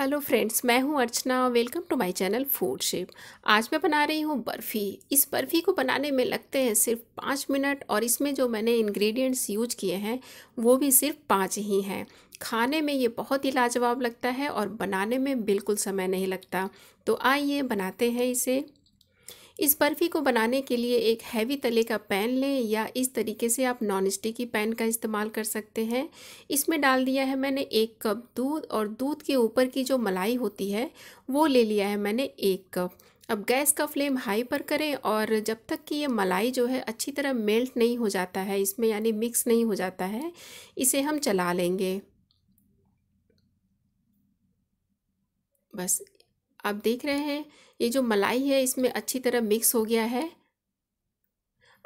hello friends मैं हूं Archana welcome to my channel food shape आज मैं बना रही हूं बर्फ़ी इस बर्फ़ी को बनाने में लगते हैं सिर्फ पाँच मिनट और इसमें जो मैंने इंग्रेडिएंट्स यूज किए हैं वो भी सिर्फ पाँच ही हैं खाने में ये बहुत ही लाजवाब लगता है और बनाने में बिल्कुल समय नहीं लगता तो आइए बनाते हैं इसे इस बर्फ़ी को बनाने के लिए एक हैवी तले का पैन लें या इस तरीके से आप नॉन स्टिकी पैन का इस्तेमाल कर सकते हैं इसमें डाल दिया है मैंने एक कप दूध और दूध के ऊपर की जो मलाई होती है वो ले लिया है मैंने एक कप अब गैस का फ्लेम हाई पर करें और जब तक कि ये मलाई जो है अच्छी तरह मेल्ट नहीं हो जाता है इसमें यानी मिक्स नहीं हो जाता है इसे हम चला लेंगे बस आप देख रहे हैं ये जो मलाई है इसमें अच्छी तरह मिक्स हो गया है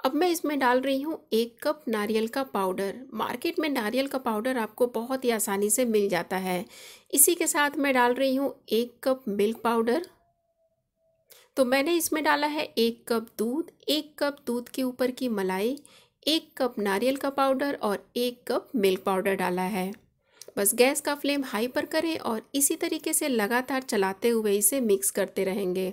अब मैं इसमें डाल रही हूँ एक कप नारियल का पाउडर मार्केट में नारियल का पाउडर आपको बहुत ही आसानी से मिल जाता है इसी के साथ मैं डाल रही हूँ एक कप मिल्क पाउडर तो मैंने इसमें डाला है एक कप दूध एक कप दूध के ऊपर की मलाई एक कप नारियल का पाउडर और एक कप मिल्क पाउडर डाला है बस गैस का फ्लेम हाई पर करें और इसी तरीके से लगातार चलाते हुए इसे मिक्स करते रहेंगे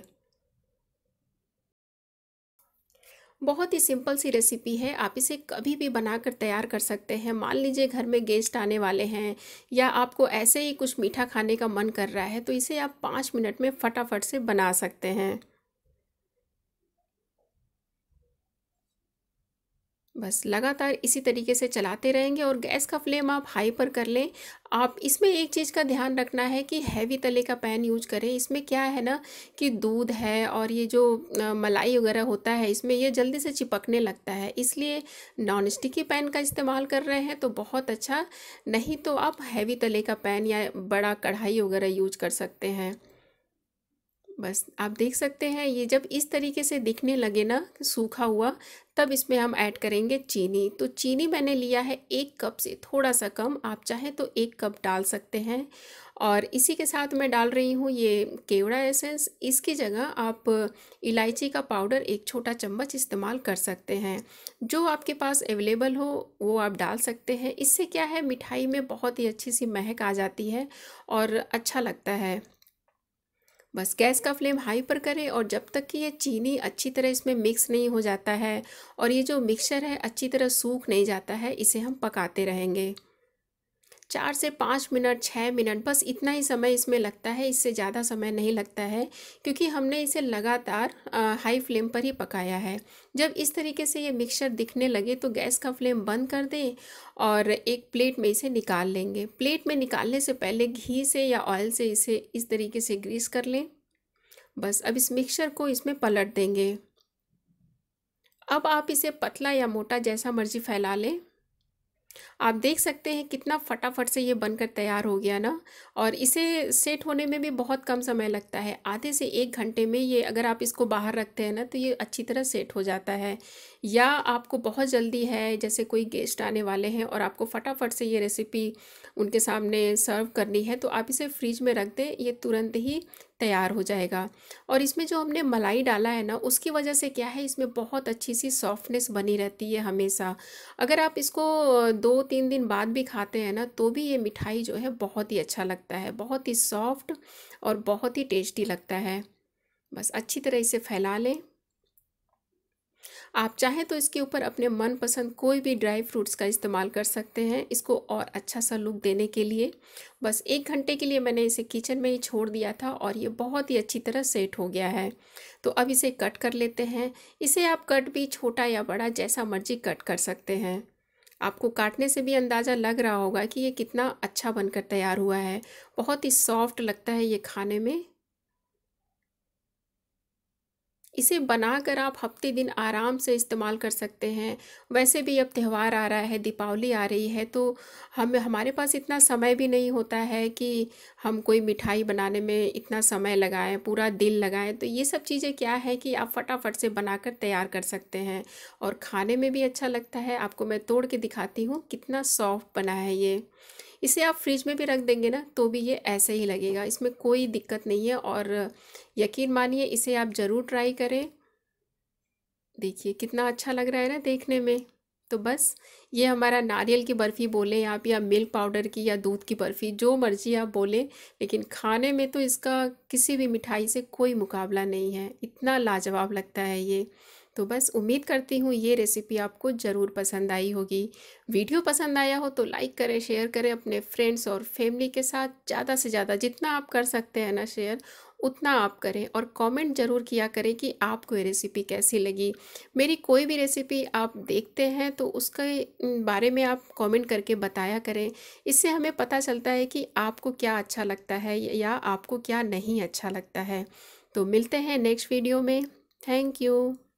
बहुत ही सिंपल सी रेसिपी है आप इसे कभी भी बनाकर तैयार कर सकते हैं मान लीजिए घर में गेस्ट आने वाले हैं या आपको ऐसे ही कुछ मीठा खाने का मन कर रहा है तो इसे आप पाँच मिनट में फटाफट से बना सकते हैं बस लगातार इसी तरीके से चलाते रहेंगे और गैस का फ्लेम आप हाई पर कर लें आप इसमें एक चीज़ का ध्यान रखना है कि हैवी तले का पैन यूज करें इसमें क्या है ना कि दूध है और ये जो मलाई वगैरह होता है इसमें ये जल्दी से चिपकने लगता है इसलिए नॉन स्टिकी पैन का इस्तेमाल कर रहे हैं तो बहुत अच्छा नहीं तो आप हैवी तले का पैन या बड़ा कढ़ाई वगैरह यूज कर सकते हैं बस आप देख सकते हैं ये जब इस तरीके से दिखने लगे ना सूखा हुआ तब इसमें हम ऐड करेंगे चीनी तो चीनी मैंने लिया है एक कप से थोड़ा सा कम आप चाहें तो एक कप डाल सकते हैं और इसी के साथ मैं डाल रही हूँ ये केवड़ा एसेंस इसकी जगह आप इलायची का पाउडर एक छोटा चम्मच इस्तेमाल कर सकते हैं जो आपके पास अवेलेबल हो वो आप डाल सकते हैं इससे क्या है मिठाई में बहुत ही अच्छी सी महक आ जाती है और अच्छा लगता है बस गैस का फ्लेम हाई पर करें और जब तक कि ये चीनी अच्छी तरह इसमें मिक्स नहीं हो जाता है और ये जो मिक्सचर है अच्छी तरह सूख नहीं जाता है इसे हम पकाते रहेंगे चार से पाँच मिनट छः मिनट बस इतना ही समय इसमें लगता है इससे ज़्यादा समय नहीं लगता है क्योंकि हमने इसे लगातार हाई फ्लेम पर ही पकाया है जब इस तरीके से ये मिक्सचर दिखने लगे तो गैस का फ्लेम बंद कर दें और एक प्लेट में इसे निकाल लेंगे प्लेट में निकालने से पहले घी से या ऑयल से इसे इस तरीके से ग्रीस कर लें बस अब इस मिक्सचर को इसमें पलट देंगे अब आप इसे पतला या मोटा जैसा मर्जी फैला लें आप देख सकते हैं कितना फटाफट से ये बनकर तैयार हो गया ना और इसे सेट होने में भी बहुत कम समय लगता है आधे से एक घंटे में ये अगर आप इसको बाहर रखते हैं ना तो ये अच्छी तरह सेट हो जाता है या आपको बहुत जल्दी है जैसे कोई गेस्ट आने वाले हैं और आपको फटाफट से ये रेसिपी उनके सामने सर्व करनी है तो आप इसे फ्रिज में रख दें ये तुरंत ही तैयार हो जाएगा और इसमें जो हमने मलाई डाला है ना उसकी वजह से क्या है इसमें बहुत अच्छी सी सॉफ्टनेस बनी रहती है हमेशा अगर आप इसको दो तीन दिन बाद भी खाते हैं ना तो भी ये मिठाई जो है बहुत ही अच्छा लगता है बहुत ही सॉफ्ट और बहुत ही टेस्टी लगता है बस अच्छी तरह इसे फैला लें आप चाहें तो इसके ऊपर अपने मनपसंद कोई भी ड्राई फ्रूट्स का इस्तेमाल कर सकते हैं इसको और अच्छा सा लुक देने के लिए बस एक घंटे के लिए मैंने इसे किचन में ही छोड़ दिया था और ये बहुत ही अच्छी तरह सेट हो गया है तो अब इसे कट कर लेते हैं इसे आप कट भी छोटा या बड़ा जैसा मर्जी कट कर सकते हैं आपको काटने से भी अंदाज़ा लग रहा होगा कि ये कितना अच्छा बनकर तैयार हुआ है बहुत ही सॉफ्ट लगता है ये खाने में इसे बनाकर आप हफ्ते दिन आराम से इस्तेमाल कर सकते हैं वैसे भी अब त्यौहार आ रहा है दीपावली आ रही है तो हम हमारे पास इतना समय भी नहीं होता है कि हम कोई मिठाई बनाने में इतना समय लगाएं पूरा दिन लगाएं तो ये सब चीज़ें क्या है कि आप फटाफट से बनाकर तैयार कर सकते हैं और खाने में भी अच्छा लगता है आपको मैं तोड़ के दिखाती हूँ कितना सॉफ्ट बना है ये इसे आप फ्रिज में भी रख देंगे ना तो भी ये ऐसे ही लगेगा इसमें कोई दिक्कत नहीं है और यकीन मानिए इसे आप ज़रूर ट्राई करें देखिए कितना अच्छा लग रहा है ना देखने में तो बस ये हमारा नारियल की बर्फ़ी बोलें आप या मिल्क पाउडर की या दूध की बर्फ़ी जो मर्ज़ी आप बोलें लेकिन खाने में तो इसका किसी भी मिठाई से कोई मुकाबला नहीं है इतना लाजवाब लगता है ये तो बस उम्मीद करती हूँ ये रेसिपी आपको ज़रूर पसंद आई होगी वीडियो पसंद आया हो तो लाइक करें शेयर करें अपने फ्रेंड्स और फैमिली के साथ ज़्यादा से ज़्यादा जितना आप कर सकते हैं ना शेयर उतना आप करें और कमेंट ज़रूर किया करें कि आपको ये रेसिपी कैसी लगी मेरी कोई भी रेसिपी आप देखते हैं तो उसके बारे में आप कमेंट करके बताया करें इससे हमें पता चलता है कि आपको क्या अच्छा लगता है या आपको क्या नहीं अच्छा लगता है तो मिलते हैं नेक्स्ट वीडियो में थैंक यू